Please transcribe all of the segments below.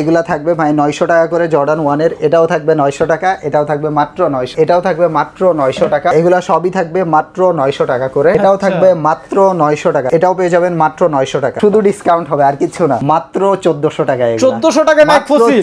এগুলা থাকবে ভাই নয়শো টাকা করে জর্ডান ওয়ানের এটাও থাকবে নয়শো টাকা এটাও থাকবে মাত্র নয়শো এটাও থাকবে মাত্র নয়শো টাকা এগুলা সবই থাকবে মাত্র নয়শো টাকা করে এটাও আচ্ছা। থাকবে মাত্র নয়শো টাকা এটাও পেয়ে যাবেন মাত্র নয়শো টাকা শুধু ডিসকাউন্ট হবে আর কিছু না মাত্র চোদ্দশো টাকায় চোদ্দশো টাকা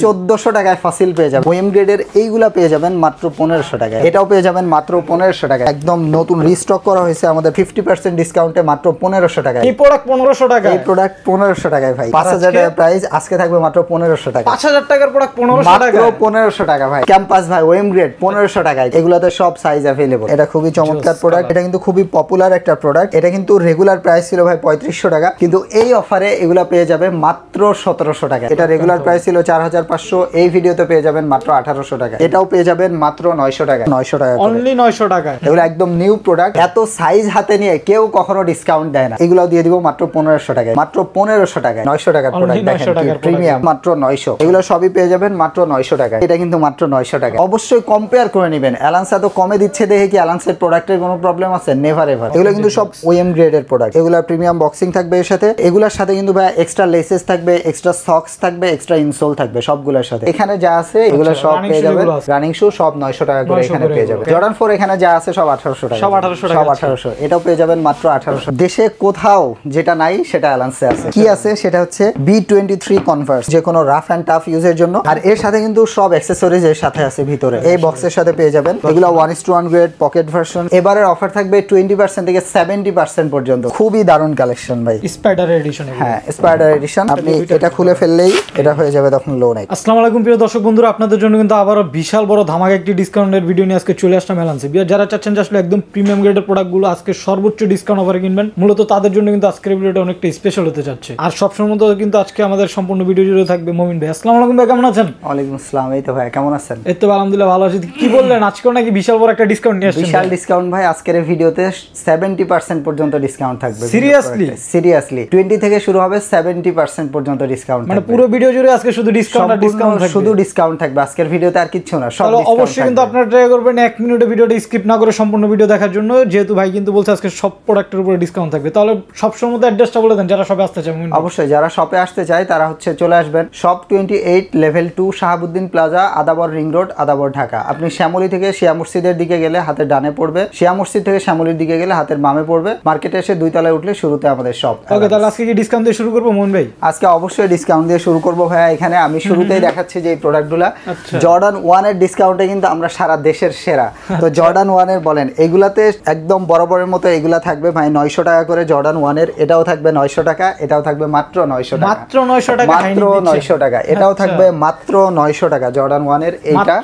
চোদ্দশো টাকায় ফাসিল পেয়ে যাবেন ওয়েম গ্রেডের এইগুলা পেয়ে যাবেন মাত্র পনেরোশো টাকায় এটাও পেয়ে যাবেন মাত্র পনেরোশো টাকা একদম নতুন রিস্টক করা হয়েছে আমাদের ফিফটি পার্সেন্ট ডিসকাউন্টে মাত্র পনেরোশো টাকায় এই প্রোডাক্ট পনেরোশো টাকা এই প্রোডাক্ট পনেরোশো টাকায় ভাই পাঁচ হাজার টাকা প্রাইস আজকে থাকবে মাত্র পনেরো পনেরোশো টাকা পাঁচ হাজার টাকার প্রোডাক্ট পনেরোশো টাকা পনেরোশো টাকা ভাই ক্যাম্পাস ভাই ওয়েম গ্রেড পনেরোশো টাকায় এগুলোতে সব সাইজ অ্যাভেলেবল এটা খুবই চমৎকার প্রোডাক্ট এটা কিন্তু খুবই পপুলার একটা প্রোডাক্ট এটা কিন্তু রেগুলার প্রাইস ছিল ভাই পঁয়ত্রিশশো টাকা কিন্তু এই অফারে এগুলো পেয়ে যাবে মাত্র সতেরোশো টাকা এটা রেগুলার প্রাইস ছিল চার হাজার পাঁচশো এই ভিডিওতে পেয়ে যাবেন মাত্র আঠারোশো টাকা এটাও পেয়ে যাবেন মাত্র নয়শো টাকা নয়শো টাকা অনলি নয়শো টাকা এগুলো একদম নিউ প্রোডাক্ট এত সাইজ হাতে নিয়ে কেউ কখনো ডিসকাউন্ট দেয় না এগুলো দিয়ে দিব মাত্র পনেরোশো টাকায় মাত্র পনেরোশো টাকায় নয়শো টাকার প্রোডাক্ট দেখেন প্রিমিয়াম মাত্র নয় নয়শো এগুলো সবই পেয়ে যাবেন মাত্র নয়শো টাকা এটা কিন্তু মাত্র নয়শো টাকা অবশ্যই কম্পেয়ার করে নেবেন অ্যালান্স এত কমে দিচ্ছে দেখে কি অ্যালান্সের প্রোডাক্টের কোনো প্রবলেম আছে নেভার এভার এগুলো কিন্তু সব ওএম গ্রেডের প্রোডাক্ট এগুলো প্রিমিয়াম বক্সিং থাকবে এর সাথে এগুলোর সাথে কিন্তু ভাই এক্সট্রা লেসেস থাকবে এক্সট্রা সক্স থাকবে এক্সট্রা ইনসোল থাকবে সবগুলোর সাথে এখানে যা আছে এগুলো আচ্ছা, সব পেয়ে যাবে রানিং শু সব নয়শো টাকা করে এখানে পেয়ে যাবে জর্ডান ফোর এখানে যা আছে সব আঠারোশো টাকা সব আঠারোশো সব আঠারোশো এটাও পেয়ে যাবেন মাত্র আঠারোশো দেশে কোথাও যেটা নাই সেটা অ্যালান্সে আছে কি আছে সেটা হচ্ছে বি টোয়েন্টি থ্রি কনভার্স যে কোনো রাফ অ্যান্ড টাফ ইউজের জন্য আর এর সাথে কিন্তু সব অ্যাক্সেসরিজ এর সাথে আছে ভিতরে এই বক্সের সাথে পেয়ে যাবেন এগুলো one is to one grade pocket version এবারের অফার থাকবে টোয়েন্টি পার্সেন্ট থেকে সেভেন্টি পার্সেন্ট পর্যন্ত খুবই দারুণ কালেকশন ভাই স্পাইডার এডিশন হ্যাঁ স্পাইডার এডিশন আপনি এটা খুলে ফেললেই এটা হয়ে যাবে তখন লো নাই আসসালামু আলাইকুম প্রিয় দর্শক বন্ধুরা আপনাদের জন্য কিন্তু আবারও বিশাল বড় ধামাকা একটি ডিসকাউন্টের ভিডিও নিয়ে আজকে চলে আসলাম এলান্সে বিয়ার যারা চাচ্ছেন যে আসলে একদম প্রিমিয়াম গ্রেডের প্রোডাক্টগুলো আজকে সর্বোচ্চ ডিসকাউন্ট অফারে কিনবেন মূলত তাদের জন্য কিন্তু আজকের ভিডিওটা অনেকটা স্পেশাল হতে চাচ্ছে আর সবসময় মতো কিন্তু আজকে আমাদের সম্পূর্ণ ভিডিও জুড়ে থাকবে মুমিন ভাই আসসালামু আলাইকুম ভাই কেমন আছেন আলাইকুম আসসালাম এই তো ভাই কেমন আছেন এই তো আলহামদুলিল্লাহ ভালো আছি কি বললেন আজকে নাকি বিশাল বড় একটা ডিসকাউন্ট নিয়ে আসছেন বিশাল ডিসকাউন্ট ভাই আজকের ভিডিওতে 70% পর্যন্ত ডিসকাউন্ট থাকবে সিরিয়াসলি সিরিয়াসলি 20 থেকে শুরু হবে 70% পর্যন্ত ডিসকাউন্ট মানে পুরো ভিডিও জুড়ে আজকে শুধু ডিসকাউন্ট আর ডিসকাউন্ট থাকবে শুধু ডিসকাউন্ট থাকবে আজকের ভিডিওতে আর কিছু না সব অবশ্যই কিন্তু আপনারা ট্রাই করবেন 1 মিনিটে ভিডিওটা স্কিপ না করে সম্পূর্ণ ভিডিও দেখার জন্য যেহেতু ভাই কিন্তু বলছে আজকে সব প্রোডাক্টের উপরে ডিসকাউন্ট থাকবে তাহলে সব সময় তো অ্যাড্রেসটা বলে দেন যারা শপে আসতে চায় অবশ্যই যারা শপে আসতে চায় তারা হচ্ছে চলে আসবেন shop block twenty eight level two Shahabuddin plaza Adabor ring road Adabor Dhaka আপনি শ্যামলী থেকে শিয়া মসজিদের দিকে গেলে হাতের ডানে পড়বে শিয়া মসজিদ থেকে শ্যামলীর দিকে গেলে হাতের বামে পড়বে মার্কেটে এসে দুই তলায় উঠলে শুরুতে আমাদের সব তাহলে আজকে কি ডিসকাউন্ট দিয়ে শুরু করবো মন ভাই আজকে অবশ্যই ডিসকাউন্ট দিয়ে শুরু করবো ভাইয়া এখানে আমি শুরুতেই দেখাচ্ছি যে এই প্রোডাক্টগুলা জর্ডান ওয়ানের ডিসকাউন্টে কিন্তু আমরা সারা দেশের সেরা তো জর্ডান আচ্ছা। ওয়ানের বলেন এগুলাতে একদম বরাবরের মতো এগুলা থাকবে ভাই নয়শো টাকা করে জর্ডান ওয়ানের এটাও থাকবে নয়শো টাকা এটাও থাকবে মাত্র নয়শো টাকা মাত্র নয়শো টাকা মাত্র নয়শো টাকা টাকা এটাও আচ্ছা। থাকবে মাত্র নয়শো টাকা জর্ডান ওয়ানের এইটা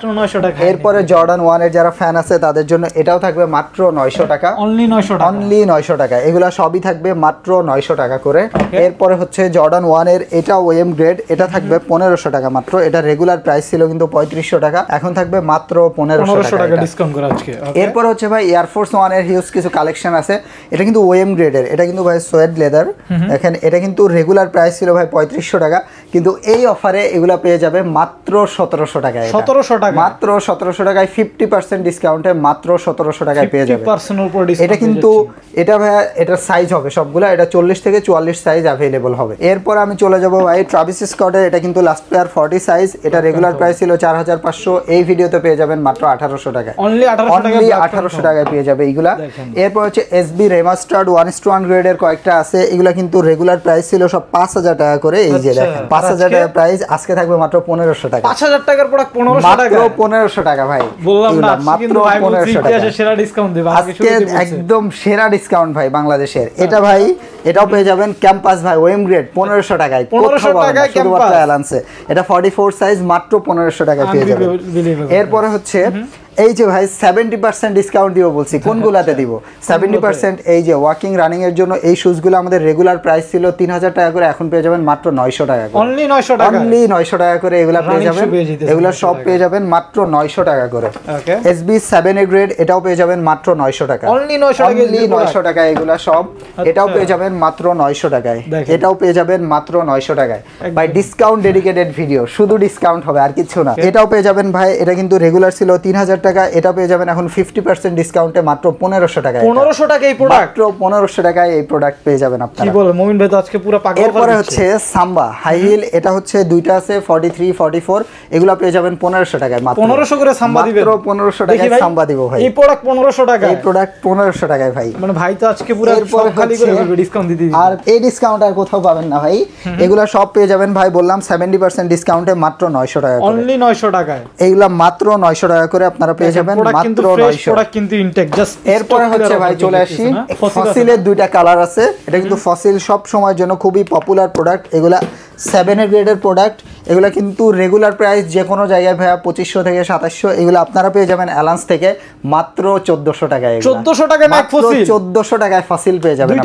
এরপরে জর্ডান ওয়ানের যারা ফ্যান আছে তাদের জন্য এটাও থাকবে মাত্র নয়শো টাকা অনলি নয়শো অনলি নয়শো টাকা এগুলো সবই থাকবে মাত্র নয়শো টাকা করে এরপরে হচ্ছে জর্ডান ওয়ানের এটা ওএম গ্রেড এটা থাকবে পনেরোশো টাকা মাত্র এটা রেগুলার প্রাইস ছিল কিন্তু পঁয়ত্রিশশো টাকা এখন থাকবে মাত্র পনেরোশো টাকা ডিসকাউন্ট করা আজকে এরপর হচ্ছে ভাই এয়ারফোর্স ওয়ানের হিউজ কিছু কালেকশন আছে এটা কিন্তু ওএম গ্রেডের এটা কিন্তু ভাই সোয়েড লেদার এখানে এটা কিন্তু রেগুলার প্রাইস ছিল ভাই পঁয়ত্রিশশো টাকা কিন্তু এই অফারে এগুলা পেয়ে যাবে মাত্র সতেরোশো টাকায় সতেরোশো টাকা মাত্র সতেরোশো টাকায় ফিফটি পার্সেন্ট ডিসকাউন্টে মাত্র সতেরোশো টাকায় পেয়ে যাবে এটা কিন্তু এটা ভাইয়া এটার সাইজ হবে সবগুলো এটা চল্লিশ থেকে চুয়াল্লিশ সাইজ অ্যাভেলেবল হবে এরপর আমি চলে যাবো ভাই ট্রাভিস স্কটের এটা কিন্তু লাস্ট পেয়ার ফর্টি সাইজ এটা রেগুলার প্রাইস ছিল চার হাজার পাঁচশো এই ভিডিওতে পেয়ে যাবেন মাত্র আঠারোশো টাকায় অনলি অনলি আঠারোশো টাকায় পেয়ে যাবে এইগুলা এরপর হচ্ছে S B remastered one is one গ্রেডের কয়েকটা আছে এগুলা কিন্তু রেগুলার প্রাইস ছিল সব পাঁচ হাজার টাকা করে এই যে আচ্ছা। দেখেন একদম সেরা ডিসকাউন্ট ভাই বাংলাদেশের এটা ভাই এটাও পেয়ে যাবেন ক্যাম্পাস ভাই ওয়েম গ্রেড পনেরোশো টাকায় পনেরোশো টাকায় এটা সাইজ মাত্র পনেরোশো টাকায় পেয়ে যাবেন এরপরে হচ্ছে এই যে ভাই সেভেন্টি পার্সেন্ট ডিসকাউন্ট দিব বলছি কোনগুলাতে আচ্ছা। দিব সেভেন্টি পার্সেন্ট এই যে ওয়াকিং রানিং এর জন্য এই শুজগুলো আমাদের রেগুলার প্রাইস ছিল তিন হাজার টাকা করে এখন পেয়ে যাবেন মাত্র নয়শো টাকা অনলি নয়শো টাকা অনলি নয়শো টাকা করে এগুলা পেয়ে যাবেন এগুলা সব পেয়ে যাবেন মাত্র নয়শো টাকা করে S B seven A grade এটাও পেয়ে যাবেন মাত্র নয়শো টাকা অনলি নয়শো টাকা নয়শো টাকা এগুলা সব আচ্ছা। এটাও পেয়ে যাবেন মাত্র নয়শো টাকায় এটাও পেয়ে যাবেন মাত্র নয়শো টাকায় ভাই ডিসকাউন্ট ডেডিকেটেড ভিডিও শুধু ডিসকাউন্ট হবে আর কিছু না এটাও পেয়ে যাবেন ভাই এটা কিন্তু রেগুলার ছিল তিন হাজার টাকা এটা পেয়ে যাবেন এখন ফিফটি পার্সেন্ট ডিসকাউন্টে মাত্র পনেরোশো টাকা পনেরোশো টাকা এই প্রোডাক্ট মাত্র পনেরোশো টাকায় এই প্রোডাক্ট পেয়ে যাবেন আপনার কি বলবো মোমিন ভাই তো আজকে পুরো পাগল এরপরে হচ্ছে সাম্বা হাই হিল এটা হচ্ছে দুইটা আছে ফর্টি থ্রি ফর্টি ফোর এগুলো পেয়ে যাবেন পনেরোশো টাকায় মাত্র পনেরোশো করে সাম্বা দিবে মাত্র পনেরোশো টাকায় সাম্বা দিব ভাই এই প্রোডাক্ট পনেরোশো টাকা এই প্রোডাক্ট পনেরোশো টাকায় ভাই মানে ভাই তো আজকে পুরো খালি করে ডিসকাউন্ট দিয়ে আর এই ডিসকাউন্ট আর কোথাও পাবেন না ভাই এগুলো সব পেয়ে যাবেন ভাই বললাম সেভেন্টি পার্সেন্ট ডিসকাউন্টে মাত্র নয়শো টাকা অনলি নয়শো টাকায় এইগুলা মাত্র নয়শো টাকা করে আপনারা আপনারা পেয়ে যাবেন মাত্র 900 প্রোডাক্ট কিন্তু ইনটেক জাস্ট এরপরে হচ্ছে ভাই চলে আসি ফসিলের দুইটা কালার আছে এটা কিন্তু ফসিল সব সময়ের জন্য খুবই পপুলার প্রোডাক্ট এগুলা সেভেনের গ্রেডের প্রোডাক্ট এগুলো কিন্তু রেগুলার প্রাইস যে কোনো জায়গায় ভাইয়া পঁচিশশো থেকে সাতাশশো এগুলো আপনারা পেয়ে যাবেন অ্যালান্স থেকে মাত্র চোদ্দশো টাকায় চোদ্দশো টাকায় চোদ্দশো টাকায় ফসিল পেয়ে যাবেন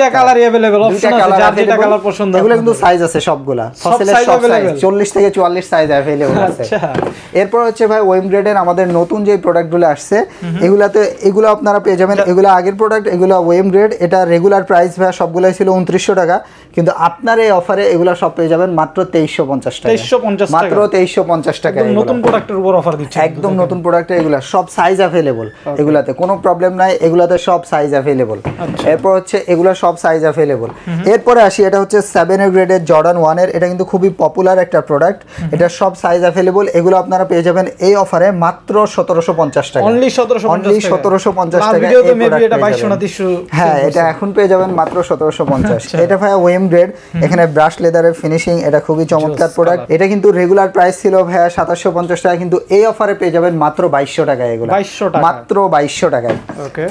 এগুলো কিন্তু সাইজ আছে সবগুলা ফসিলের সব সাইজ চল্লিশ থেকে চুয়াল্লিশ সাইজ অ্যাভেলেবল আছে আচ্ছা। এরপর হচ্ছে ভাই ওয়েম গ্রেডের আমাদের নতুন যে প্রোডাক্টগুলো আসছে এগুলাতে এগুলো আপনারা পেয়ে যাবেন এগুলো আগের প্রোডাক্ট এগুলো ওয়েম গ্রেড এটা রেগুলার প্রাইস ভাইয়া সবগুলাই ছিল উনত্রিশশো টাকা কিন্তু আপনার এই অফারে এগুলো সব পেয়ে যাবেন মাত্র তেইশশো পঞ্চাশ টাকা মাত্র তেইশশো পঞ্চাশ টাকা নতুন প্রোডাক্টের উপর অফার দিচ্ছে একদম নতুন প্রোডাক্ট এগুলা সব সাইজ অ্যাভেলেবল এগুলাতে কোনো প্রবলেম নাই এগুলাতে সব সাইজ আচ্ছা। অ্যাভেলেবল এরপর হচ্ছে এগুলা সব সাইজ অ্যাভেলেবল এরপরে আসি এটা হচ্ছে সেভেনের গ্রেডের জর্ডান ওয়ানের এটা কিন্তু খুবই পপুলার একটা প্রোডাক্ট এটা সব সাইজ অ্যাভেলেবল এগুলো আপনারা পেয়ে যাবেন এই অফারে মাত্র সতেরোশো পঞ্চাশ টাকা অনলি সতেরোশো পঞ্চাশ টাকা হ্যাঁ এটা এখন পেয়ে যাবেন মাত্র সতেরোশো পঞ্চাশ আচ্ছা। এটা ভাই ওয়েম গ্রেড এখানে ব্রাশ লেদারের ফিনিশিং এটা খুবই চমৎকার প্রোডাক্ট এটা কিন্তু রেগুলার প্রাইস ছিল ভাইয়া সাতাশশো পঞ্চাশ টাকা কিন্তু এই অফারে পেয়ে যাবেন মাত্র বাইশশো টাকায় এগুলো মাত্র বাইশশো টাকায়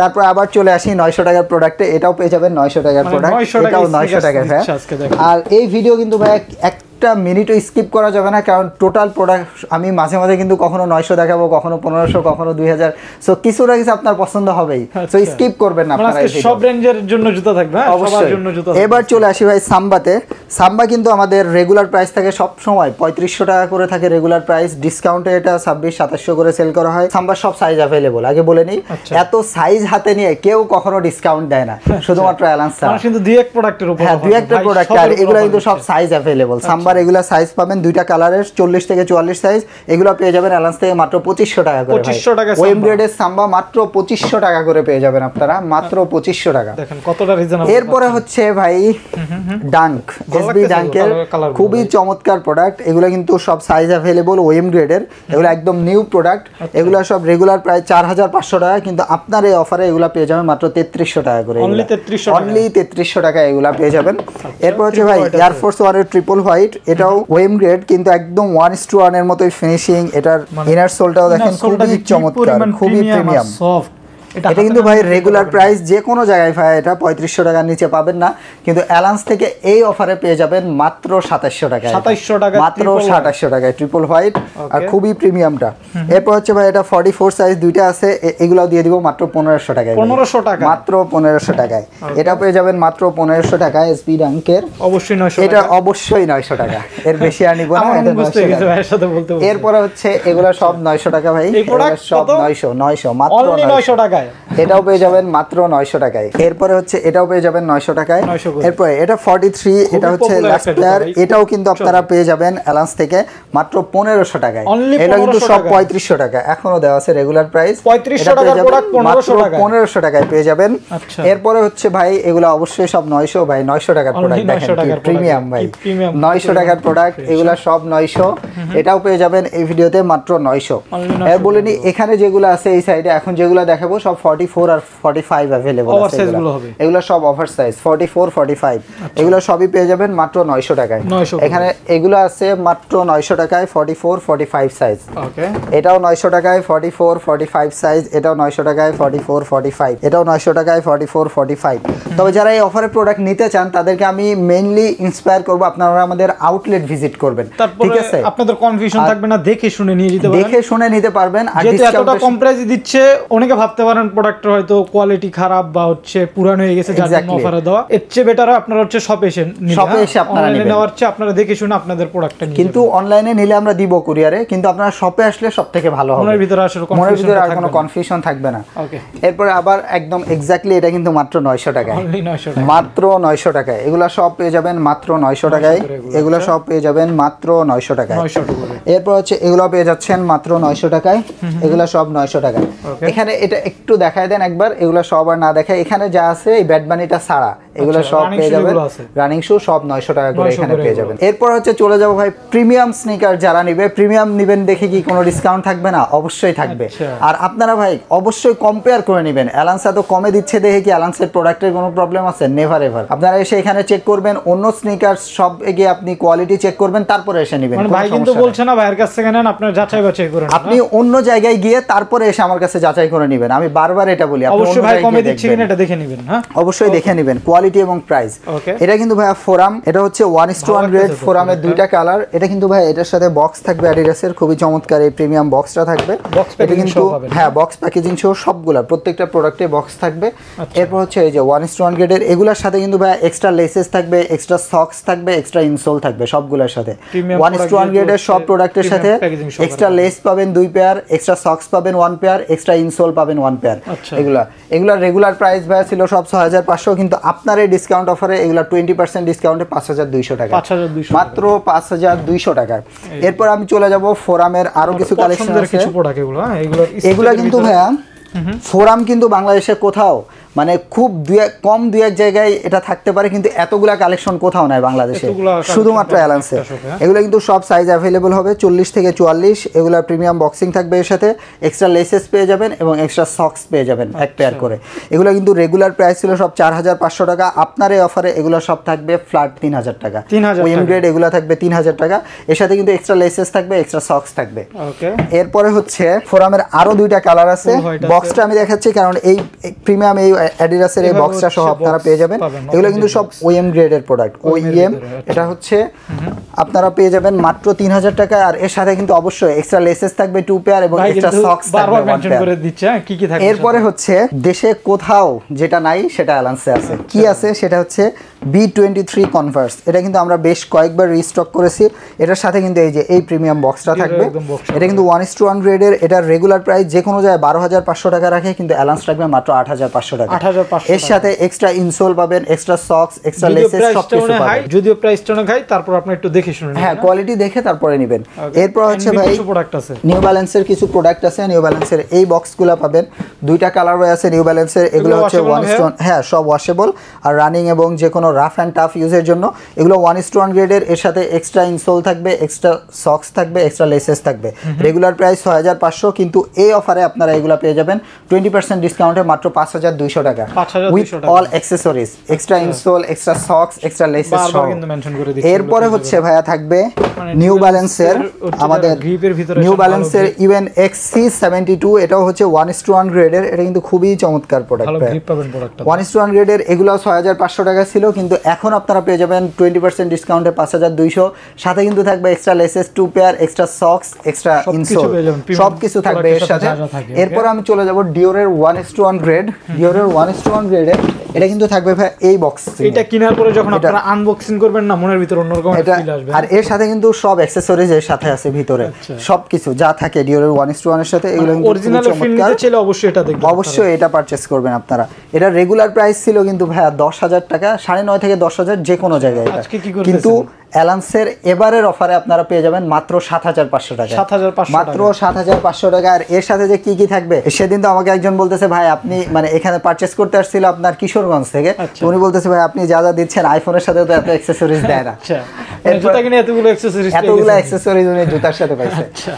তারপর আবার চলে আসি নয়শো টাকার প্রোডাক্টে এটাও পেয়ে যাবেন নয়শো টাকার প্রোডাক্ট মানে এটাও নয়শো টাকার ভাইয়া হ্যাঁ। আর এই ভিডিও কিন্তু ভাইয়া এক একটা মিনিটও স্কিপ করা যাবে না কারণ টোটাল প্রোডাক্ট আমি মাঝে মাঝে কিন্তু কখনো নয়শো দেখাবো কখনো পনেরোশো কখনো দুই হাজার সো কিছু না কিছু আপনার পছন্দ হবেই সো স্কিপ আচ্ছা। করবেন না মানে সব রেঞ্জের জন্য জুতো থাকবে হ্যাঁ? অবশ্যই এবার চলে আসি ভাই সাম্বাতে সাম্বা কিন্তু আমাদের রেগুলার প্রাইস থাকে সব সময় পঁয়ত্রিশশো টাকা করে থাকে রেগুলার প্রাইস ডিসকাউন্টে এটা ছাব্বিশ সাতাশশো করে সেল করা হয় সাম্বার সব সাইজ অ্যাভেলেবল আগে বলে নিই আচ্ছা। এত সাইজ হাতে নিয়ে কেউ কখনো ডিসকাউন্ট দেয় না আচ্ছা। শুধুমাত্র অ্যালান্স মানে কিন্তু দু এক প্রোডাক্টের উপর হ্যাঁ দু একটা প্রোডাক্ট আর এগুলো কিন্তু সব সাইজ অ্যাভেলেবল সাম্বা নাম্বার এগুলো সাইজ পাবেন দুইটা কালারের চল্লিশ থেকে চুয়াল্লিশ সাইজ এগুলো পেয়ে যাবেন অ্যালান্স থেকে মাত্র পঁচিশশো টাকা করে পঁচিশশো টাকা ওয়েব গ্রেডের সাম্বা মাত্র পঁচিশশো টাকা করে পেয়ে যাবেন আপনারা মাত্র হ্যাঁ। পঁচিশশো টাকা দেখেন কতটা রিজন এরপরে হচ্ছে ভাই ডাঙ্ক এসবি ডাঙ্কের খুবই চমৎকার প্রোডাক্ট এগুলো কিন্তু সব সাইজ অ্যাভেলেবল ওয়েম গ্রেডের এগুলো একদম নিউ প্রোডাক্ট এগুলো সব রেগুলার প্রায় চার হাজার পাঁচশো টাকা কিন্তু আপনার এই অফারে এগুলো পেয়ে যাবেন মাত্র তেত্রিশশো টাকা করে অনলি তেত্রিশশো টাকা এগুলো পেয়ে যাবেন আচ্ছা। এরপর হচ্ছে ভাই এয়ারফোর্স ওয়ারের ট্রিপল হোয়াইট এটাও ওয়েম গ্রেড কিন্তু একদম ওয়ান ইস টু এর মতোই ফিনিশিং এটার ইনার মানে সোলটাও দেখেন খুবই চমৎকার খুবই প্রিমিয়াম সফট এটা কিন্তু ভাই রেগুলার প্রাইস যে কোনো জায়গায় ভাই এটা পঁয়ত্রিশশো টাকার নিচে পাবেন না কিন্তু অ্যালান্স থেকে এই অফারে পেয়ে যাবেন মাত্র সাতাশশো টাকা সাতাশশো টাকা মাত্র সাতাশশো টাকায় ট্রিপল হোয়াইট আর খুবই প্রিমিয়ামটা এরপর হচ্ছে ভাই এটা ফর্টি ফোর সাইজ দুইটা আছে এগুলাও দিয়ে দিব মাত্র পনেরোশো টাকায় পনেরোশো টাকা মাত্র পনেরোশো টাকায় এটা পেয়ে যাবেন মাত্র পনেরোশো টাকায় এসপি র্যাঙ্কের অবশ্যই নয়শো এটা অবশ্যই নয়শো টাকা এর বেশি আর নিব না এরপরে হচ্ছে এগুলো সব নয়শো টাকা ভাই সব নয়শো নয়শো মাত্র নয়শো টাকায় এটাও পেয়ে যাবেন মাত্র 900 টাকায় এরপরে হচ্ছে এটাও পেয়ে যাবেন 900 টাকায় এরপরে এটা 43 এটা হচ্ছে লাস্টার এটাও কিন্তু আপনারা পেয়ে যাবেন অ্যালান্স থেকে মাত্র 1500 টাকায় এটা কিন্তু সব 3500 টাকা এখনো দেওয়া আছে রেগুলার প্রাইস 3500 মাত্র 1500 টাকায় পেয়ে যাবেন আচ্ছা। এরপরে হচ্ছে ভাই এগুলো অবশ্যই সব 900 ভাই 900 টাকার প্রোডাক্ট দেখেন প্রিমিয়াম ভাই নয়শো টাকার প্রোডাক্ট এগুলো সব 900 এটাও পেয়ে যাবেন এই ভিডিওতে মাত্র 900 নয়শো বলিনি এখানে যেগুলো আছে এই সাইডে এখন যেগুলো দেখাবো সব 44 আর 45 अवेलेबल আছে এগুলো সব অফার সাইজ 44 45 এগুলো সবই পেয়ে যাবেন মাত্র 900 টাকায় এখানে এগুলো আছে মাত্র 900 টাকায় 44 45 সাইজ ওকে এটাও 900 টাকায় 44 45 সাইজ এটাও 900 টাকায় 44 45 এটাও 900 টাকায় 44 45 তবে যারা এই অফারে প্রোডাক্ট নিতে চান তাদেরকে আমি মেইনলি ইন্সপায়ার করব আপনারা আমাদের আউটলেট ভিজিট করবেন ঠিক আছে আপনাদের কনফিউশন থাকবে না দেখে শুনে নিয়ে যেতে পারবেন দেখে শুনে নিতে পারবেন আর কম প্রাইসে দিচ্ছে অনেকে ভাবতে পারেন আমেরিকান প্রোডাক্টের হয়তো কোয়ালিটি খারাপ বা হচ্ছে পুরান হয়ে গেছে যার জন্য অফারে দেওয়া এর চেয়ে বেটার আপনারা হচ্ছে শপে এসে শপে হ্যাঁ? এসে আপনারা নেওয়ার চেয়ে আপনারা দেখে শুনে আপনাদের প্রোডাক্টটা কিন্তু অনলাইনে নিলে আমরা দিব কুরিয়ারে কিন্তু আপনারা শপে আসলে সব থেকে ভালো হবে মনের ভিতরে আসলে মনের ভিতরে আর কোনো কনফিউশন থাকবে না ওকে এরপরে আবার একদম এক্স্যাক্টলি এটা কিন্তু মাত্র 900 টাকায় মাত্র 900 টাকায় এগুলো সব পেয়ে যাবেন মাত্র 900 টাকায় এগুলো আচ্ছা। সব পেয়ে যাবেন মাত্র 900 টাকায় এরপর হচ্ছে এগুলো পেয়ে যাচ্ছেন মাত্র 900 টাকায় এগুলো সব 900 টাকায় এখানে এটা একটু দেখায় দেন একবার এগুলো সব আর না দেখায় এখানে যা আছে এই ব্যাডবানিটা ছাড়া এগুলো আচ্ছা, সব পেয়ে যাবেন রানিং শু সব নয়শো টাকা করে এখানে পেয়ে যাবেন এরপর হচ্ছে চলে যাবো ভাই প্রিমিয়াম স্নিকার যারা নিবে প্রিমিয়াম নিবেন দেখে কি কোনো ডিসকাউন্ট থাকবে না অবশ্যই থাকবে আচ্ছা। আর আপনারা ভাই অবশ্যই কম্পেয়ার করে নেবেন অ্যালান্স এত কমে দিচ্ছে দেখে কি অ্যালান্সের প্রোডাক্টের কোনো প্রবলেম আছে নেভার এভার আপনারা এসে এখানে চেক করবেন অন্য স্নিকার সব এগিয়ে আপনি কোয়ালিটি চেক করবেন তারপরে এসে নেবেন মানে ভাই কিন্তু বলছে না ভাইয়ের কাছ থেকে নেন আপনার যাচাই বাছাই করেন আপনি অন্য জায়গায় গিয়ে তারপরে এসে আমার কাছে যাচাই করে নেবেন আমি বারবার এটা বলি আপনি অবশ্যই ভাই কমে দিচ্ছে কিনা এটা দেখে নেবেন হ্যাঁ অবশ্যই দেখে নেবেন কোয়ালিটি কোয়ালিটি এবং প্রাইস এটা কিন্তু ভাইয়া ফোরাম এটা হচ্ছে ওয়ান ইস টু হান্ড্রেড ফোরামের দুইটা কালার হ্যাঁ। এটা কিন্তু ভাই এটার সাথে বক্স থাকবে অ্যাডিডাসের খুবই চমৎকার এই প্রিমিয়াম বক্সটা থাকবে এটা কিন্তু হ্যাঁ বক্স প্যাকেজিং সহ সবগুলো প্রত্যেকটা প্রোডাক্টে বক্স থাকবে আচ্ছা। এরপর হচ্ছে এই যে ওয়ান ইস টু হান্ড্রেডের এগুলোর সাথে কিন্তু ভাইয়া এক্সট্রা লেসেস থাকবে এক্সট্রা সক্স থাকবে এক্সট্রা ইনসোল থাকবে সবগুলোর সাথে ওয়ান ইস টু হান্ড্রেডের সব প্রোডাক্টের সাথে এক্সট্রা লেস পাবেন দুই পেয়ার এক্সট্রা সক্স পাবেন ওয়ান পেয়ার এক্সট্রা ইনসোল পাবেন ওয়ান পেয়ার এগুলো এগুলার রেগুলার প্রাইস ভাইয়া ছিল সব ছয় হাজার পাঁচশো কিন্তু আপনার অফারে ডিসকাউন্ট অফারে এগুলো টোয়েন্টি পার্সেন্ট ডিসকাউন্টে পাঁচ হাজার দুইশো টাকা মাত্র পাঁচ হাজার দুইশো টাকা এরপর আমি চলে যাব ফোরামের আরো কিছু কালেকশন এগুলো হ্যাঁ, কিন্তু ভাইয়া ফোরাম কিন্তু বাংলাদেশে কোথাও মানে খুব কম দু এক জায়গায় এটা থাকতে পারে কিন্তু এতগুলা কালেকশন কোথাও নাই বাংলাদেশে শুধুমাত্র অ্যালান্সে এগুলো কিন্তু সব সাইজ অ্যাভেলেবল হবে চল্লিশ থেকে চুয়াল্লিশ এগুলো প্রিমিয়াম বক্সিং থাকবে এর সাথে এক্সট্রা লেসেস পেয়ে যাবেন এবং এক্সট্রা সক্স পেয়ে যাবেন এক পেয়ার আচ্ছা। করে এগুলো কিন্তু রেগুলার প্রাইস ছিল সব চার হাজার পাঁচশো টাকা আপনার এই অফারে এগুলো সব থাকবে ফ্ল্যাট তিন হাজার টাকা এম গ্রেড এগুলো থাকবে তিন হাজার টাকা এর সাথে কিন্তু এক্সট্রা লেসেস থাকবে এক্সট্রা সক্স থাকবে এরপরে হচ্ছে ফোরামের আরও দুইটা কালার আছে বক্সটা oh, আমি দেখাচ্ছি কারণ এই প্রিমিয়াম এই অ্যাডিডাসের এই বক্সটা সহ আপনারা পেয়ে যাবেন এগুলো কিন্তু সব ওএম গ্রেডের প্রোডাক্ট ওএম এটা হচ্ছে আপনারা পেয়ে যাবেন মাত্র 3000 হাজার টাকা আর এর সাথে কিন্তু অবশ্যই এক্সট্রা লেসেস থাকবে টু পেয়ার এবং এক্সট্রা হ্যাঁ, সক্স থাকবে এরপরে হচ্ছে দেশে কোথাও যেটা নাই সেটা অ্যালান্সে আছে কি হ্যাঁ। আছে সেটা হচ্ছে বি টোয়েন্টি থ্রি কনভার্স এটা কিন্তু আমরা বেশ কয়েকবার রিস্টক করেছি এটার সাথে কিন্তু এই যে এই প্রিমিয়াম বক্সটা থাকবে এটা কিন্তু ওয়ান ইস টু ওয়ান গ্রেডের এটার রেগুলার প্রাইস যে কোনো জায়গায় বারো হাজার পাঁচশো টাকা রাখে কিন্তু অ্যালান্স রাখবে মাত্র আট হাজার পাঁচশো টাকা এর সাথে এক্সট্রা ইনসোল পাবেন এক্সট্রা সক্স এক্সট্রা লেসেস সব কিছু পাবেন যদিও প্রাইসটা অনেক হাই তারপর আপনি একটু দেখে শুনুন হ্যাঁ কোয়ালিটি হ্যাঁ? দেখে তারপরে নেবেন এরপর হচ্ছে ভাই প্রোডাক্ট আছে নিউ ব্যালেন্সের কিছু প্রোডাক্ট আছে নিউ ব্যালেন্সের এই বক্সগুলো পাবেন দুইটা কালার হয়ে আছে নিউ ব্যালেন্সের এগুলো হচ্ছে ওয়ান স্টোন হ্যাঁ সব ওয়াশেবল আর রানিং এবং যে কোনো রাফ অ্যান্ড টাফ ইউজের জন্য এগুলো ওয়ান ইস টু ওয়ান গ্রেডের এর সাথে এক্সট্রা ইনসোল থাকবে এক্সট্রা সক্স থাকবে এক্সট্রা লেসেস থাকবে রেগুলার প্রাইস ছয় হাজার পাঁচশো কিন্তু এই অফারে আপনারা এগুলো পেয়ে যাবেন টোয়েন্টি পার্সেন্ট ডিসকাউন্টে মাত্র পাঁচ হাজার দুইশো টাকা with all accessories extra insole extra socks extra laces এরপরে হচ্ছে ভাইয়া থাকবে নিউ মানে ব্যালেন্সের আমাদের নিউ ব্যালেন্সের UN X C seventy two এটাও হচ্ছে ওয়ান ইস টু ওয়ান গ্রেডের এটা কিন্তু খুবই চমৎকার product one is to one গ্রেডের এগুলো ছয় হাজার পাঁচশো টাকা ছিল কিন্তু কিন্তু এখন আপনারা পেয়ে যাবেন টোয়েন্টি পার্সেন্ট ডিসকাউন্টে পাঁচ হাজার দুইশো সাথে কিন্তু থাকবে extra laces two pair extra socks extra insole সব কিছু থাকবে এর সাথে এরপর আমি চলে যাব ডিওরের one is to one grade ডিওরের ওয়ান এস টু ওয়ান গ্রেডে এটা কিন্তু থাকবে ভাই এই বক্স এটা কেনার পরে যখন আপনারা আনবক্সিং করবেন না মনের ভিতর অন্যরকম একটা ফিল আসবে আর এর সাথে কিন্তু সব অ্যাকসেসরিজ এর সাথে আছে ভিতরে আচ্ছা। সব কিছু যা থাকে ডিওরের 1:1 এর সাথে এগুলো অরিজিনাল মানে ফিল নিতে চাইলে অবশ্যই এটা দেখবেন অবশ্যই এটা পারচেজ করবেন আপনারা এটা রেগুলার প্রাইস ছিল কিন্তু ভাই 10000 টাকা 9.5 নয় থেকে দশ হাজার যে কোনো জায়গায় কিন্তু অ্যালান্সের এবারের অফারে আপনারা পেয়ে যাবেন মাত্র সাত হাজার পাঁচশো টাকা মাত্র সাত হাজার পাঁচশো টাকা আর এর সাথে যে কি কি থাকবে সেদিন তো আমাকে একজন বলতেছে ভাই আপনি মানে এখানে পার্চেস করতে আসছিল আপনার কিশোরগঞ্জ থেকে আচ্ছা। উনি বলতেছে ভাই আপনি যা যা দিচ্ছেন আইফোনের সাথে তো এত অ্যাক্সেসরিজ দেয় না আচ্ছা। মানে এতগুলো অ্যাক্সেসরিজ উনি জুতার আচ্ছা।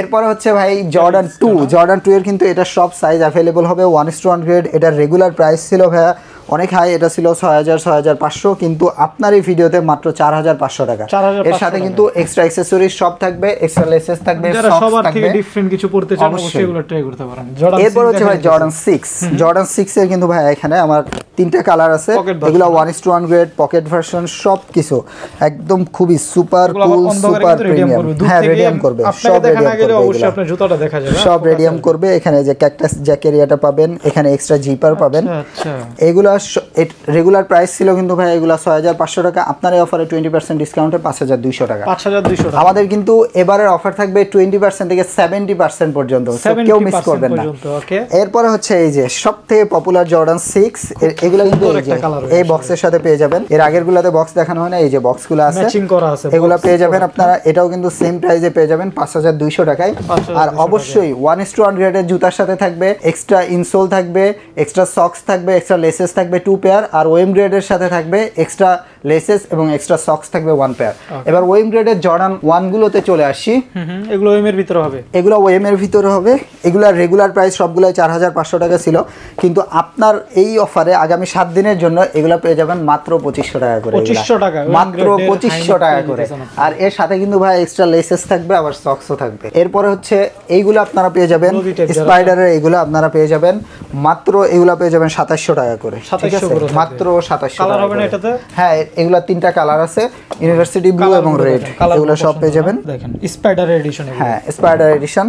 এরপরে হচ্ছে ভাই জর্ডান টু জর্ডান টু এর কিন্তু এটা সব সাইজ অ্যাভেলেবল হবে ওয়ান ইস টু ওয়ান এটার রেগুলার প্রাইস ছিল ভাইয়া অনেক হাই এটা ছিল ছয় হাজার ছয় হাজার পাঁচশো কিন্তু আপনার এই ভিডিওতে মাত্র চার হাজার পাঁচশো টাকা এর সাথে কিন্তু এক্সট্রা অ্যাক্সেসরিজ সব থাকবে এক্সট্রা লেসেস থাকবে সবার থেকে ডিফারেন্ট কিছু পড়তে চান ট্রাই করতে পারেন এরপর হচ্ছে ভাই জর্ডান সিক্স জর্ডান সিক্স এর কিন্তু ভাই এখানে আমার তিনটা কালার আছে এগুলো one is to one grade pocket version সব কিছু একদম খুবই সুপার কুল সুপার প্রিমিয়াম হ্যাঁ রেডিয়াম করবে সব রেডিয়াম করবে হ্যাঁ, সব রেডিয়াম করবে এখানে যে ক্যাকটাস জ্যাকেরিয়াটা পাবেন এখানে এক্সট্রা আচ্ছা, জিপার পাবেন এগুলো রেগুলার প্রাইস ছিল কিন্তু ভাই এগুলো ছয় হাজার পাঁচশো টাকা আপনার এই অফারে টোয়েন্টি পার্সেন্ট ডিসকাউন্টে পাঁচ হাজার দুইশো টাকা পাঁচ হাজার দুইশো আমাদের কিন্তু এবারের অফার থাকবে টোয়েন্টি পার্সেন্ট থেকে সেভেন্টি পার্সেন্ট পর্যন্ত কেউ মিস করবেন না এরপরে হচ্ছে এই যে সব থেকে পপুলার জর্ডান সিক্স এগুলো কিন্তু এই বক্সের সাথে পেয়ে যাবেন এর আগের গুলাতে বক্স দেখানো হয় না এই যে গুলো আছে এগুলো পেয়ে যাবেন আপনারা এটাও কিন্তু সেম প্রাইসে পেয়ে যাবেন পাঁচ হাজার দুইশো টাকায় আর অবশ্যই ওয়ান ইস টু গ্রেডের জুতার সাথে থাকবে এক্সট্রা ইনসোল থাকবে এক্সট্রা সক্স থাকবে এক্সট্রা লেসেস থাকবে টু পেয়ার আর ওয়েম গ্রেডের সাথে থাকবে এক্সট্রা লেসেস এবং এক্সট্রা সক্স থাকবে ওয়ান পেয়ার এবার ওয়েম গ্রেডের জর্ডান ওয়ানগুলোতে চলে আসি এগুলো ওয়েম এর ভিতরে হবে এগুলো ওয়েম এর ভিতরে হবে এগুলো রেগুলার প্রাইস সবগুলোই চার হাজার পাঁচশো টাকা ছিল কিন্তু আপনার এই অফারে আগামী সাত দিনের জন্য এগুলো পেয়ে যাবেন মাত্র পঁচিশশো টাকা করে পঁচিশশো টাকা মাত্র পঁচিশশো টাকা করে আর এর সাথে কিন্তু ভাই এক্সট্রা লেসেস থাকবে আবার সক্সও থাকবে এরপরে হচ্ছে এইগুলো আপনারা পেয়ে যাবেন স্পাইডারের এইগুলো আপনারা পেয়ে যাবেন মাত্র এগুলো পেয়ে যাবেন সাতাশশো টাকা করে মাত্র সাতাশশো টাকা হ্যাঁ এগুলা তিনটা কালার আছে ইউনিভার্সিটি ব্লু এবং রেড এগুলো সব পেয়ে যাবেন দেখেন স্পাইডার এডিশন হ্যাঁ স্পাইডার এডিশন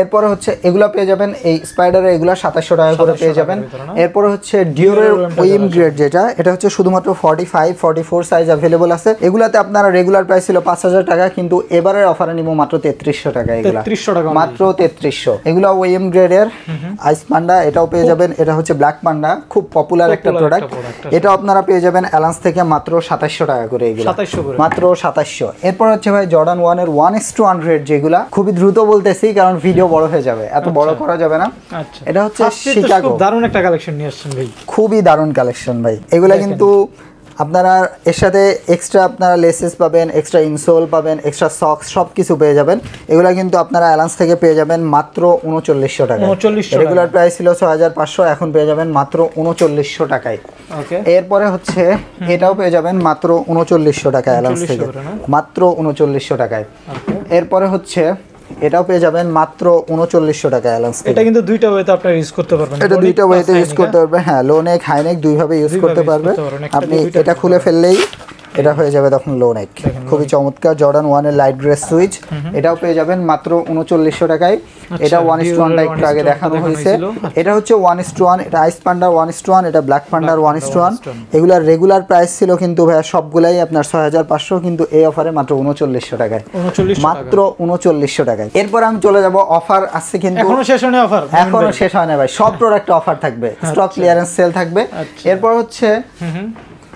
এরপরে হচ্ছে এগুলো পেয়ে যাবেন এই স্পাইডার এগুলো সাতাশশো টাকা করে পেয়ে যাবেন এরপরে হচ্ছে ডিওরের ওয়েম গ্রেড যেটা এটা হচ্ছে শুধুমাত্র forty five forty four size available আছে এগুলাতে আপনারা রেগুলার প্রাইস ছিল পাঁচ হাজার টাকা কিন্তু এবারের অফারে নিব মাত্র তেত্রিশশো টাকা এগুলো টাকা মাত্র তেত্রিশশো এগুলো ওয়েম গ্রেডের আইস পান্ডা এটাও পেয়ে যাবেন এটা হচ্ছে ব্ল্যাক পান্ডা খুব পপুলার একটা প্রোডাক্ট এটা আপনারা পেয়ে যাবেন অ্যালান্স থেকে মাত্র সাতাশশো টাকা করে এগুলো মাত্র সাতাশশো এরপর হচ্ছে ভাই জর্ডান ওয়ান এর ওয়ান টু হান্ড্রেড যেগুলা খুবই দ্রুত বলতেছি কারণ ভিডিও বড় হয়ে যাবে এত বড় আচ্ছা। করা যাবে না আচ্ছা। এটা হচ্ছে দারুণ একটা কালেকশন নিয়ে আসছেন ভাই খুবই দারুণ কালেকশন ভাই এগুলা কিন্তু আপনারা এর সাথে এক্সট্রা আপনারা লেসেস পাবেন এক্সট্রা ইনসোল পাবেন এক্সট্রা সক্স সব কিছু পেয়ে যাবেন এগুলো কিন্তু আপনারা অ্যালান্স থেকে পেয়ে যাবেন মাত্র উনচল্লিশশো টাকা রেগুলার প্রাইস ছিল ছয় হাজার পাঁচশো এখন পেয়ে যাবেন মাত্র উনচল্লিশশো টাকায় এরপরে হচ্ছে এটাও পেয়ে যাবেন মাত্র উনচল্লিশশো টাকায় অ্যালান্স থেকে মাত্র উনচল্লিশশো টাকায় এরপরে হচ্ছে এটাও পেয়ে যাবেন মাত্র উনচল্লিশশো টাকা অ্যালান্স এটা কিন্তু দুইটা ওয়েতে আপনার ইউজ করতে পারবেন এটা দুইটা ওয়েতে ইউজ করতে পারবেন হ্যাঁ লো নেক দুইভাবে ইউজ করতে পারবেন আপনি এটা খুলে ফেললেই এটা হয়ে যাবে তখন লো নেক খুবই চমৎকার জর্ডান ওয়ান এর লাইট গ্রেস সুইচ এটাও পেয়ে যাবেন মাত্র উনচল্লিশশো টাকায় আচ্ছা, এটা ওয়ান ইস্ট টু ওয়ান একটু আগে দেখানো হয়েছে আচ্ছা। এটা হচ্ছে ওয়ান ইস্ট টু ওয়ান এটা আইস পান্ডার ওয়ান ইস্ট টু ওয়ান এটা ব্ল্যাক পান্ডার ওয়ান ইস্ট টু ওয়ান এগুলার রেগুলার প্রাইস ছিল কিন্তু ভাইয়া সবগুলাই আপনার ছয় হাজার পাঁচশো কিন্তু এই অফারে মাত্র উনচল্লিশশো টাকায় মাত্র উনচল্লিশশো টাকায় এরপর আমি চলে যাব অফার আসছে কিন্তু এখনো শেষ হয় অফার এখনো শেষ হয় না ভাই সব প্রোডাক্ট অফার থাকবে স্টক ক্লিয়ারেন্স সেল থাকবে আচ্ছা। এরপর হচ্ছে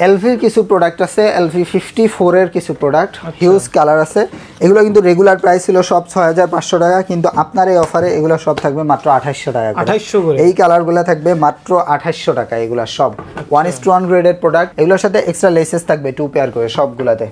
এলভির কিছু প্রোডাক্ট আছে এলভি ফিফটি ফোরের কিছু প্রোডাক্ট হিউজ কালার আছে এগুলো কিন্তু রেগুলার প্রাইস ছিল সব ছয় হাজার পাঁচশো টাকা কিন্তু আপনার এই অফারে এগুলো সব থাকবে মাত্র আঠাশশো টাকা আঠাশশো এই কালারগুলো থাকবে মাত্র আঠাশশো টাকা এগুলো সব ওয়ান ইস টু ওয়ান গ্রেডের প্রোডাক্ট এগুলোর সাথে এক্সট্রা লেসেস থাকবে টু পেয়ার করে সবগুলাতে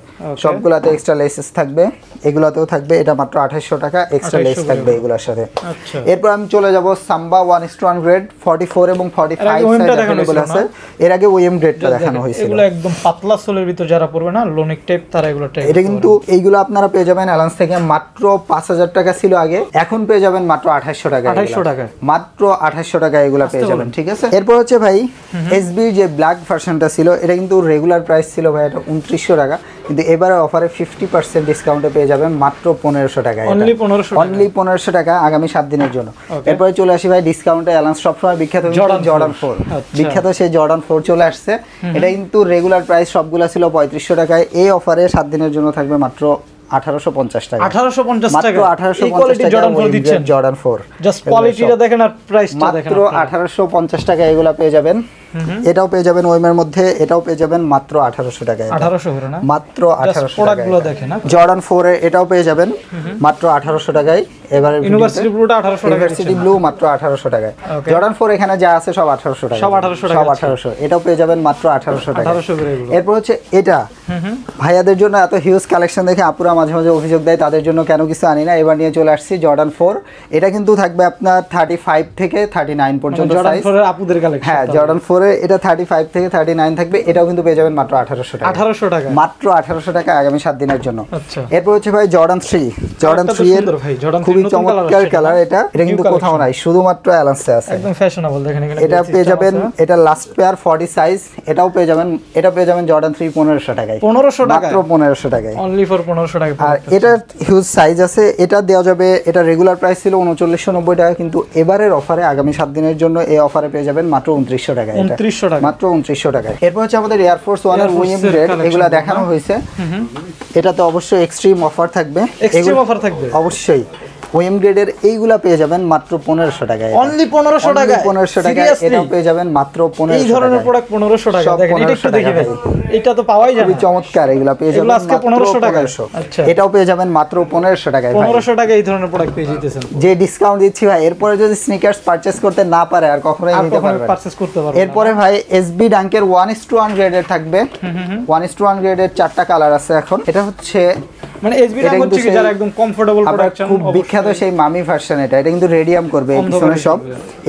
সবগুলাতে এক্সট্রা লেসেস থাকবে এগুলোতেও থাকবে এটা মাত্র আঠাশশো টাকা এক্সট্রা লেস থাকবে এগুলোর সাথে আচ্ছা। এরপর আমি চলে যাব Samba one is to one grade forty four এবং ফর্টি ফাইভ আছে এর আগে ওই এম গ্রেডটা দেখানো হয়েছিল এগুলো একদম পাতলা সোলের ভিতর যারা পড়বে না লোনিক টাইপ তারা এগুলো টাইপ এটা কিন্তু এইগুলো আপনারা পেয়ে যাবেন অ্যালান্স থেকে মাত্র পাঁচ হাজার টাকা ছিল আগে এখন পেয়ে যাবেন মাত্র আঠাশশো টাকা আঠাশশো টাকা মাত্র আঠাশশো টাকা এগুলো পেয়ে যাবেন ঠিক আছে এরপর হচ্ছে ভাই এসবির যে ব্ল্যাক ভার্সনটা ছিল এটা কিন্তু রেগুলার প্রাইস ছিল ভাই এটা উনত্রিশশো টাকা কিন্তু এবারে অফারে ফিফটি পার্সেন্ট ডিসকাউন্টে পেয়ে যাবেন মাত্র পনেরোশো টাকায় অনলি পনেরোশো অনলি পনেরোশো টাকা আগামী সাত দিনের জন্য এরপরে চলে আসি ভাই ডিসকাউন্টে অ্যালান্স সবসময় বিখ্যাত জর্ডান আচ্ছা। ফোর বিখ্যাত সেই জর্ডান ফোর চলে আসছে এটা কিন্তু রেগুলার প্রাইস সবগুলো ছিল পঁয়ত্রিশশো টাকায় এই অফারে সাত দিনের জন্য থাকবে মাত্র 1850 টাকা টাকা মাত্র 1850 টাকা টাকা এগুলা পেয়ে যাবেন এটাও পেয়ে যাবেন ওয়েমের মধ্যে এটাও পেয়ে যাবেন মাত্র আঠারোশো টাকায় মাত্র আঠারোশো দেখেন জর্ডান ফোর এটাও পেয়ে যাবেন মাত্র আঠারোশো টাকায় ইউনিভার্সিটি ইউনিভার্সিটি ব্লু মাত্র আঠারোশো টাকায় জর্ডান ফোর এখানে যা আছে সব আঠারোশো টাকা সব আঠারোশো সব আঠারোশো এটাও পেয়ে যাবেন মাত্র আঠারোশো টাকা এরপর হচ্ছে এটা ভাইয়াদের জন্য এত হিউজ কালেকশন দেখে আপুরা মাঝে মাঝে অভিযোগ দেয় তাদের জন্য কেন কিছু আনি না এবার নিয়ে চলে আসছি জর্ডান ফোর এটা কিন্তু থাকবে আপনার থার্টি ফাইভ থেকে থার্টি নাইন পর্যন্ত মানে হ্যাঁ জর্ডান ফোর করে এটা থার্টি ফাইভ থেকে থার্টি নাইন থাকবে এটাও কিন্তু পেয়ে যাবেন মাত্র আঠারোশো টাকা আঠারোশো টাকা মাত্র আঠারোশো টাকা আগামী সাত দিনের জন্য আচ্ছা। এরপর হচ্ছে ভাই জর্ডান থ্রি জর্ডান থ্রি এর খুবই চমৎকার কালার এটা এটা কিন্তু কোথাও নাই শুধুমাত্র অ্যালান্সে আছে একদম ফ্যাশনেবল দেখেন এটা পেয়ে যাবেন এটা লাস্ট পেয়ার ফর্টি সাইজ এটাও পেয়ে যাবেন এটা পেয়ে যাবেন জর্ডান থ্রি পনেরোশো টাকায় পনেরোশো টাকা মাত্র পনেরোশো টাকায় অনলি ফর পনেরোশো টাকা আর এটা হিউজ সাইজ আছে এটা দেওয়া যাবে এটা রেগুলার প্রাইস ছিল উনচল্লিশশো নব্বই টাকা কিন্তু এবারের অফারে আগামী সাত দিনের জন্য এই অফারে পেয়ে যাবেন মাত্র উনত্রিশশো টাকা উনত্রিশশো টাকা মাত্র উনত্রিশশো টাকায় এরপর হচ্ছে আমাদের এয়ারফোর্স ওয়ান উইং গ্রেড এগুলো দেখানো হয়েছে এটা তো অবশ্যই এক্সট্রিম অফার থাকবে এক্সট্রিম অফার থাকবে অবশ্যই ওএম গ্রেডের এইগুলা পেয়ে যাবেন মাত্র পনেরোশো টাকায় অনলি পনেরোশো টাকায় পনেরোশো টাকায় এটাও পেয়ে যাবেন মাত্র পনেরো এই ধরনের প্রোডাক্ট পনেরোশো টাকা পনেরোশো টাকা এটা তো পাওয়াই যাবে চমৎকার এগুলা পেয়ে যাবেন আজকে পনেরোশো টাকা আচ্ছা। এটাও পেয়ে যাবেন মাত্র পনেরোশো টাকায় পনেরোশো টাকা এই ধরনের প্রোডাক্ট পেয়ে যেতেছেন যে ডিসকাউন্ট দিচ্ছি ভাই এরপরে যদি স্নিকার্স পারচেস করতে না পারে আর কখনোই নিতে পারবে পারচেস করতে পারবে এরপরে ভাই এসবি ডাঙ্কের ওয়ান ইস টু ওয়ান গ্রেডের থাকবে ওয়ান ইস টু ওয়ান গ্রেডের চারটা কালার আছে এখন এটা হচ্ছে মানে এসবি রাম হচ্ছে কি যারা একদম কমফোর্টেবল প্রোডাকশন খুব বিখ্যাত সেই মামি ভার্সন এটা এটা কিন্তু রেডিয়াম করবে পিছনে সব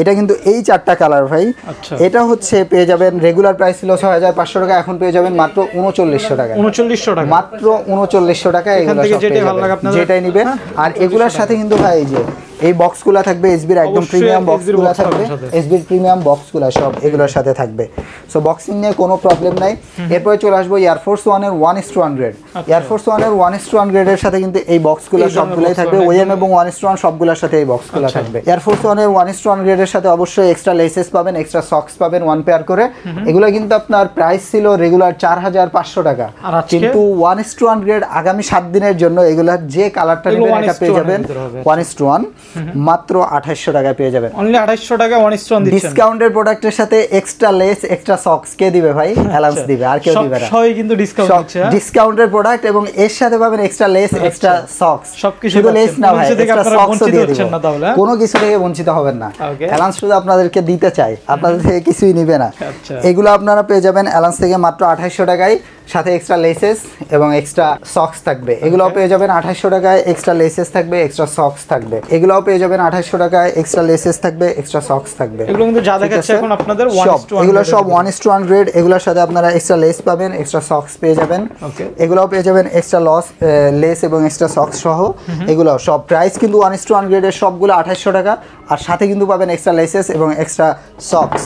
এটা কিন্তু এই চারটা কালার ভাই আচ্ছা। এটা হচ্ছে পেয়ে যাবেন রেগুলার প্রাইস ছিল 6500 টাকা এখন পেয়ে যাবেন মাত্র 3900 টাকা 3900 টাকা মাত্র 3900 টাকা এগুলো যেটাই ভালো লাগে আপনাদের যেটাই নেবেন আর এগুলোর সাথে কিন্তু ভাই এই যে এই বক্সগুলো থাকবে এসবির একদম প্রিমিয়াম বক্সগুলো থাকবে এসবির প্রিমিয়াম বক্সগুলো সব এগুলোর সাথে থাকবে সো বক্সিং নিয়ে কোনো প্রবলেম নাই এরপরে চলে আসবো এয়ারফোর্স ওয়ানের one is to hundred air force ওয়ানের ওয়ান ইস টু হান্ড্রেডের সাথে কিন্তু এই বক্সগুলো সবগুলোই থাকবে ওয়েম এবং ওয়ান ইস টু ওয়ান সবগুলোর সাথে এই বক্সগুলো আচ্ছা। থাকবে এয়ারফোর্স ওয়ানের ওয়ান ইস টু হান্ড্রেডের সাথে অবশ্যই এক্সট্রা লেসেস পাবেন এক্সট্রা সক্স পাবেন ওয়ান পেয়ার করে এগুলো কিন্তু আপনার প্রাইস ছিল রেগুলার চার হাজার পাঁচশো টাকা কিন্তু ওয়ান ইস টু হান্ড্রেড আগামী সাত দিনের জন্য এগুলার যে কালারটা নেবেন এটা পেয়ে যাবেন ওয়ান ইস টু ওয়ান মাত্র আঠাশশো টাকায় পেয়ে যাবেন অনলি আঠাশশো টাকা ওয়ান ডিসকাউন্টের প্রোডাক্টের সাথে এক্সট্রা লেস এক্সট্রা সক্স কে দিবে ভাই অ্যালাউন্স আচ্ছা। দিবে আর কেউ দিবে না কিন্তু ডিসকাউন্ট ডিসকাউন্টের প্রোডাক্ট এবং এর সাথে পাবেন এক্সট্রা লেস এক্সট্রা সক্স সবকিছু শুধু লেস না ভাই এক্সট্রা সক্স দিয়ে দিব কোনো কিছু থেকে বঞ্চিত হবেন না অ্যালাউন্স শুধু আপনাদেরকে দিতে চাই আপনাদের থেকে কিছুই নিবে না আচ্ছা। এগুলো আপনারা পেয়ে যাবেন অ্যালাউন্স থেকে মাত্র আঠাশশো টাকায় সাথে এক্সট্রা লেসেস এবং এক্সট্রা সক্স থাকবে এগুলোও পেয়ে যাবেন আঠাশশো টাকায় এক্সট্রা লেসেস থাকবে এক্সট্রা সক্স থাকবে এগুলোও পেয়ে যাবেন আঠাশশো টাকায় এক্সট্রা লেসেস থাকবে এক্সট্রা সক্স থাকবে এগুলো সব ওয়ান ইস টু হান্ড্রেড এগুলোর সাথে আপনারা এক্সট্রা লেস পাবেন এক্সট্রা সক্স পেয়ে যাবেন এগুলোও পেয়ে যাবেন এক্সট্রা লস লেস এবং এক্সট্রা সক্স সহ এগুলো সব প্রাইস কিন্তু ওয়ান ইস টু হান্ড্রেডের সবগুলো আঠাশশো টাকা আর সাথে কিন্তু পাবেন এক্সট্রা লেসেস এবং এক্সট্রা সক্স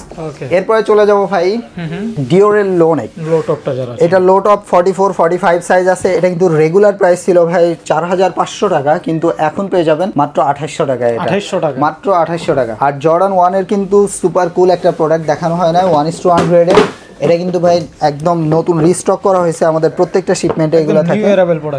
এরপরে চলে যাবো ভাই ডিওরের লোন এটা low top forty four forty five size আছে এটা কিন্তু রেগুলার প্রাইস ছিল ভাই চার হাজার পাঁচশো টাকা কিন্তু এখন পেয়ে যাবেন মাত্র আঠাশশো টাকায় আঠাশশো টাকা মাত্র আঠাশশো টাকা আর জর্ডান ওয়ানের কিন্তু সুপার কুল একটা প্রোডাক্ট দেখানো হয় না ওয়ান ইস টু হান্ড্রেডের এটা কিন্তু ভাই একদম নতুন রিস্টক করা হয়েছে আমাদের প্রত্যেকটা শিপমেন্টে এগুলো থাকে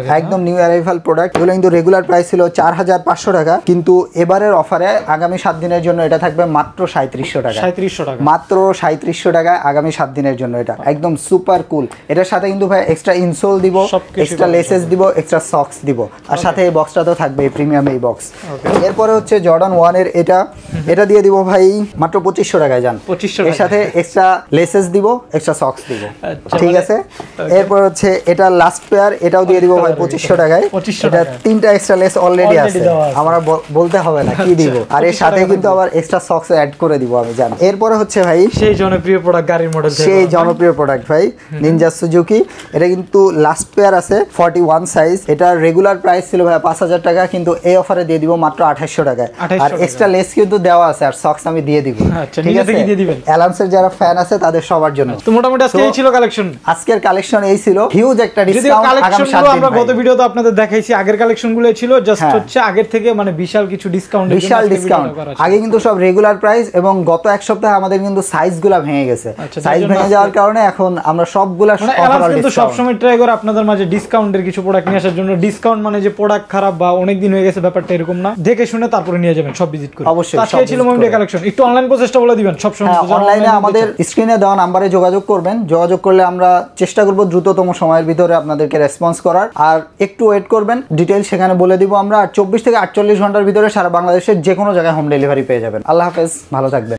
হ্যাঁ? একদম নিউ অ্যারাইভাল প্রোডাক্ট এগুলো কিন্তু রেগুলার প্রাইস ছিল চার হাজার পাঁচশো টাকা কিন্তু এবারের অফারে আগামী সাত দিনের জন্য এটা থাকবে মাত্র সাঁত্রিশশো টাকা সাঁত্রিশশো টাকা মাত্র সাঁত্রিশশো টাকায় আগামী সাত দিনের জন্য এটা আচ্ছা। একদম সুপার কুল এটার সাথে কিন্তু ভাই এক্সট্রা ইনসোল দিব এক্সট্রা লেসেস দিব এক্সট্রা সক্স দিব আর সাথে এই বক্সটা তো থাকবে প্রিমিয়াম এই বক্স এরপরে হচ্ছে জর্ডন ওয়ানের এটা এটা দিয়ে দিব ভাই মাত্র পঁচিশশো টাকায় যান পঁচিশশো এর সাথে এক্সট্রা লেসেস দিব এক্সট্রা সক্স দিব আচ্ছা, ঠিক মানে আছে এরপর হচ্ছে এটা লাস্ট পেয়ার এটাও দিয়ে দিব ভাই পঁচিশশো টাকায় এটা তিনটা এক্সট্রা লেস অলরেডি আছে আমরা বলতে হবে না কি আচ্ছা, দিব আর এর সাথে কিন্তু আবার এক্সট্রা সক্স অ্যাড করে দিব আমি জানি এরপরে হচ্ছে ভাই সেই জনপ্রিয় প্রোডাক্ট গাড়ির মডেল সেই জনপ্রিয় প্রোডাক্ট ভাই নিনজা সুজুকি এটা কিন্তু লাস্ট পেয়ার আছে ফর্টি ওয়ান সাইজ এটা রেগুলার প্রাইস ছিল ভাই পাঁচ হাজার টাকা কিন্তু এই অফারে দিয়ে দিব মাত্র আঠাশশো টাকায় আর এক্সট্রা লেস কিন্তু দেওয়া আছে আর সক্স আমি দিয়ে দিব আচ্ছা, ঠিক আছে অ্যালান্সের যারা ফ্যান আছে তাদের সবার জন্য তো মোটামুটি আজকে এই ছিল কালেকশন আজকের কালেকশন এই ছিল হিউজ একটা ডিসকাউন্ট আমরা গত ভিডিওতে আপনাদের দেখাইছি আগের ছিল জাস্ট হ্যাঁ। হচ্ছে আগের থেকে মানে বিশাল কিছু ডিসকাউন্ট বিশাল ডিসকাউন্ট আগে কিন্তু সব রেগুলার প্রাইস এবং গত এক সপ্তাহে আমাদের কিন্তু ভেঙে গেছে সাইজ আচ্ছা, ভেঙে যাওয়ার কারণে এখন আমরা মানে কিন্তু সবসময় ট্রাই করে আপনাদের মাঝে ডিসকাউন্টের কিছু প্রোডাক্ট নিয়ে আসার জন্য ডিসকাউন্ট মানে যে প্রোডাক্ট খারাপ বা অনেক দিন হয়ে গেছে ব্যাপারটা এরকম না দেখে শুনে তারপরে নিয়ে যাবেন সব ভিজিট করে অবশ্যই ছিল মোমেন্ট কালেকশন একটু অনলাইন প্রচেষ্টা বলে দিবেন সবসময় অনলাইনে হ্যাঁ, আমাদের স্ক্রিনে দেওয়া নাম্বারে যোগাযোগ যোগাযোগ করবেন যোগাযোগ করলে আমরা চেষ্টা করব দ্রুততম সময়ের ভিতরে আপনাদেরকে রেসপন্স করার আর একটু ওয়েট করবেন ডিটেল সেখানে বলে দিব আমরা আর চব্বিশ থেকে আটচল্লিশ ঘন্টার ভিতরে সারা বাংলাদেশের যে কোনো জায়গায় হোম ডেলিভারি পেয়ে যাবেন আল্লাহ হাফেজ ভালো থাকবেন